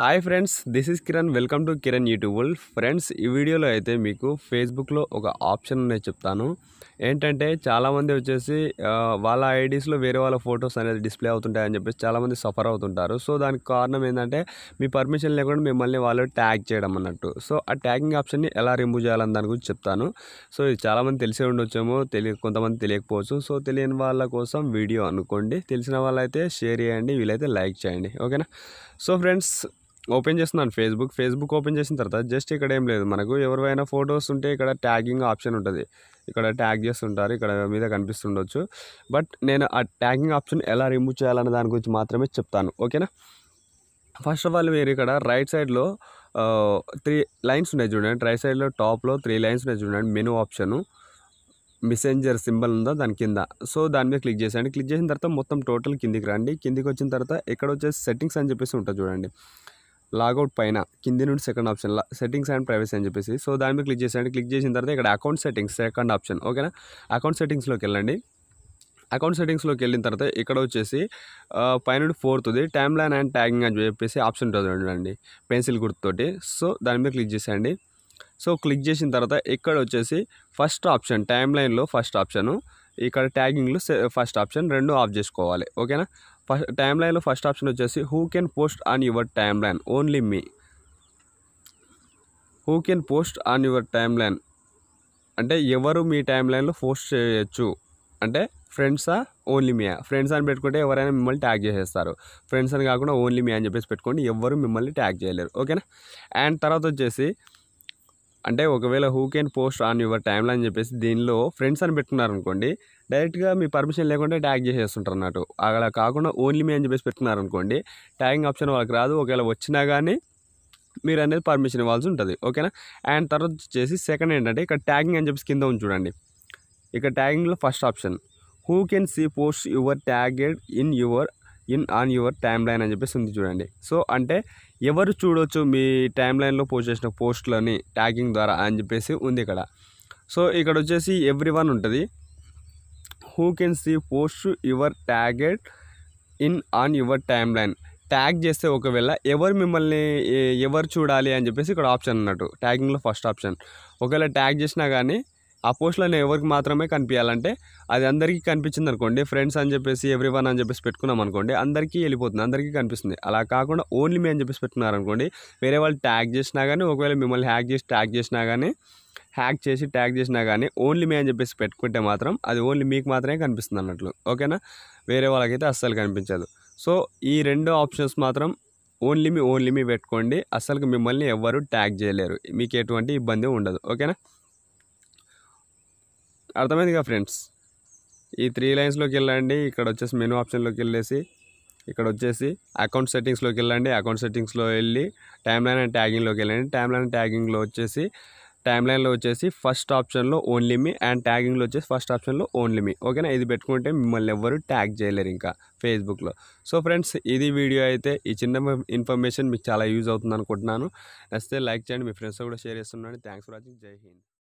hi friends this is Kiran welcome to Kiran YouTube వల్ friends ఈ వీడియోలో అయితే మీకు ఫేస్బుక్లో ఒక ఆప్షన్ అనేది చెప్తాను ఏంటంటే చాలామంది వచ్చేసి వాళ్ళ ఐడీస్లో వేరే వాళ్ళ ఫొటోస్ అనేది డిస్ప్లే అవుతుంటాయని చెప్పేసి చాలామంది సఫర్ అవుతుంటారు సో దానికి కారణం ఏంటంటే మీ పర్మిషన్ లేకుండా మిమ్మల్ని వాళ్ళు ట్యాగ్ చేయడం అన్నట్టు సో ఆ ట్యాగింగ్ ఆప్షన్ని ఎలా రిమూవ్ చేయాలని దాని గురించి చెప్తాను సో ఇది చాలామంది తెలిసే ఉండొచ్చేమో తెలియ కొంతమంది తెలియకపోవచ్చు సో తెలియని వాళ్ళ కోసం వీడియో అనుకోండి తెలిసిన వాళ్ళైతే షేర్ చేయండి వీలైతే లైక్ చేయండి ఓకేనా సో ఫ్రెండ్స్ ఓపెన్ చేస్తున్నాను ఫేస్బుక్ ఫేస్బుక్ ఓపెన్ చేసిన తర్వాత జస్ట్ ఇక్కడ ఏం లేదు మనకు ఎవరివైనా ఫొటోస్ ఉంటే ఇక్కడ ట్యాగింగ్ ఆప్షన్ ఉంటుంది ఇక్కడ ట్యాగ్ చేస్తుంటారు ఇక్కడ మీద కనిపిస్తుండొచ్చు బట్ నేను ఆ ట్యాగింగ్ ఆప్షన్ ఎలా రిమూవ్ చేయాలనే దాని గురించి మాత్రమే చెప్తాను ఓకేనా ఫస్ట్ ఆఫ్ ఆల్ మీరు ఇక్కడ రైట్ సైడ్లో త్రీ లైన్స్ ఉన్నాయి చూడండి రైట్ సైడ్లో టాప్లో త్రీ లైన్స్ ఉన్నాయి చూడండి మెనూ ఆప్షను మెసెంజర్ సింబల్ ఉందా దాని కింద సో దాని మీద క్లిక్ చేసేయండి క్లిక్ చేసిన తర్వాత మొత్తం టోటల్ కిందికి రండి కిందికి వచ్చిన తర్వాత ఇక్కడ వచ్చేసి సెట్టింగ్స్ అని చెప్పేసి ఉంటుంది చూడండి లాగౌట్ పైన కింది నుండి second option settings and privacy అని చెప్పేసి సో దాని మీద క్లిక్ చేసేయండి క్లిక్ చేసిన తర్వాత ఇక్కడ అకౌంట్ సెట్టింగ్స్ సెకండ్ ఆప్షన్ ఓకేనా అకౌంట్ సెట్టింగ్స్లోకి వెళ్ళండి అకౌంట్ సెట్టింగ్స్లోకి వెళ్ళిన తర్వాత ఇక్కడ వచ్చేసి పైన ఉంది టైమ్ లైన్ అండ్ ట్యాగింగ్ అని చెప్పేసి ఆప్షన్ అండి పెన్సిల్ గుర్తుతోటి సో దాని మీద క్లిక్ చేసేయండి సో క్లిక్ చేసిన తర్వాత ఇక్కడ వచ్చేసి ఫస్ట్ ఆప్షన్ టైమ్ లైన్లో ఫస్ట్ ఆప్షను ఇక్కడ ట్యాగింగ్లో ఫస్ట్ ఆప్షన్ రెండు ఆఫ్ చేసుకోవాలి ఓకేనా ఫస్ట్ టైమ్ లైన్లో ఫస్ట్ ఆప్షన్ వచ్చేసి who can post on your timeline only me who can post on your timeline అంటే ఎవరు మీ టైమ్ లైన్లో పోస్ట్ చేయొచ్చు అంటే ఫ్రెండ్సా ఓన్లీ మీ ఫ్రెండ్స్ అని పెట్టుకుంటే ఎవరైనా మిమ్మల్ని ట్యాగ్ చేసేస్తారు ఫ్రెండ్స్ అని కాకుండా ఓన్లీ మీ అని చెప్పేసి పెట్టుకోండి ఎవరు మిమ్మల్ని ట్యాగ్ చేయలేరు ఓకేనా అండ్ తర్వాత వచ్చేసి అంటే ఒకవేళ who can post on your టైంలో అని చెప్పేసి దీనిలో ఫ్రెండ్స్ అని పెట్టుకున్నారనుకోండి డైరెక్ట్గా మీ పర్మిషన్ లేకుండా ట్యాగ్ చేసేస్తుంటారు అన్నట్టు అలా కాకుండా ఓన్లీ మీ అని చెప్పేసి పెట్టుకున్నారనుకోండి ట్యాగింగ్ ఆప్షన్ వాళ్ళకి రాదు ఒకవేళ వచ్చినా కానీ మీరు అనేది పర్మిషన్ ఇవ్వాల్సి ఉంటుంది ఓకేనా అండ్ తర్వాత వచ్చేసి సెకండ్ ఏంటంటే ఇక్కడ ట్యాగింగ్ అని చెప్పేసి కింద ఉంది చూడండి ఇక్కడ ట్యాగింగ్లో first option who can see post your tagged in your in on your timeline అని చెప్పేసి ఉంది చూడండి సో అంటే ఎవరు చూడొచ్చు మీ టైమ్ లైన్లో పోస్ట్ చేసిన పోస్టులని ట్యాగింగ్ ద్వారా అని చెప్పేసి ఉంది ఇక్కడ సో ఇక్కడ వచ్చేసి ఎవ్రీ వన్ ఉంటుంది who can see post your tagged in on your timeline tag చేస్తే ఒకవేళ ఎవరు మిమ్మల్ని ఎవరు చూడాలి అని చెప్పేసి ఇక్కడ ఆప్షన్ అన్నట్టు ట్యాగింగ్లో ఫస్ట్ ఆప్షన్ ఒకవేళ ట్యాగ్ చేసినా కానీ ఆ పోస్టులను ఎవరికి మాత్రమే కనిపించాలంటే అది అందరికీ కనిపించింది అనుకోండి ఫ్రెండ్స్ అని చెప్పేసి ఎవ్రీ వన్ అని చెప్పేసి పెట్టుకున్నాం అనుకోండి అందరికీ వెళ్ళిపోతుంది అందరికీ కనిపిస్తుంది అలా కాకుండా ఓన్లీ మీ అని చెప్పేసి పెట్టుకున్నారనుకోండి వేరే వాళ్ళు ట్యాగ్ చేసినా కానీ ఒకవేళ మిమ్మల్ని హ్యాక్ చేసి ట్యాగ్ చేసినా కానీ హ్యాక్ చేసి ట్యాగ్ చేసినా కానీ ఓన్లీ మీ అని చెప్పేసి పెట్టుకుంటే మాత్రం అది ఓన్లీ మీకు మాత్రమే కనిపిస్తుంది అన్నట్లు ఓకేనా వేరే వాళ్ళకైతే అస్సలు కనిపించదు సో ఈ రెండు ఆప్షన్స్ మాత్రం ఓన్లీ మీ ఓన్లీ మీ పెట్టుకోండి అస్సలు మిమ్మల్ని ఎవ్వరూ ట్యాగ్ చేయలేరు మీకు ఎటువంటి ఇబ్బంది ఉండదు ఓకేనా అర్థమైందిగా ఫ్రెండ్స్ ఈ త్రీ లైన్స్లోకి వెళ్ళండి ఇక్కడ వచ్చేసి మెనూ ఆప్షన్లోకి వెళ్ళేసి ఇక్కడ వచ్చేసి అకౌంట్ సెట్టింగ్స్లోకి వెళ్ళండి అకౌంట్ సెట్టింగ్స్లో వెళ్ళి టైమ్ లైన్ అండ్ ట్యాగింగ్లోకి వెళ్ళండి టైమ్ లైన్ ట్యాగింగ్లో వచ్చేసి టైమ్ లైన్లో వచ్చేసి ఫస్ట్ ఆప్షన్లో ఓన్లీ మీ అండ్ ట్యాగింగ్లో వచ్చేసి ఫస్ట్ ఆప్షన్లో ఓన్లీ మీ ఓకేనా ఇది పెట్టుకుంటే మిమ్మల్ని ఎవ్వరు ట్యాగ్ చేయలేరు ఇంకా ఫేస్బుక్లో సో ఫ్రెండ్స్ ఇది వీడియో అయితే ఈ చిన్న ఇన్ఫర్మేషన్ మీకు చాలా యూజ్ అవుతుంది అనుకుంటున్నాను నచ్చితే లైక్ చేయండి మీ ఫ్రెండ్స్తో కూడా షేర్ చేస్తున్నాను థ్యాంక్స్ ఫర్ వాచింగ్ జై హింద్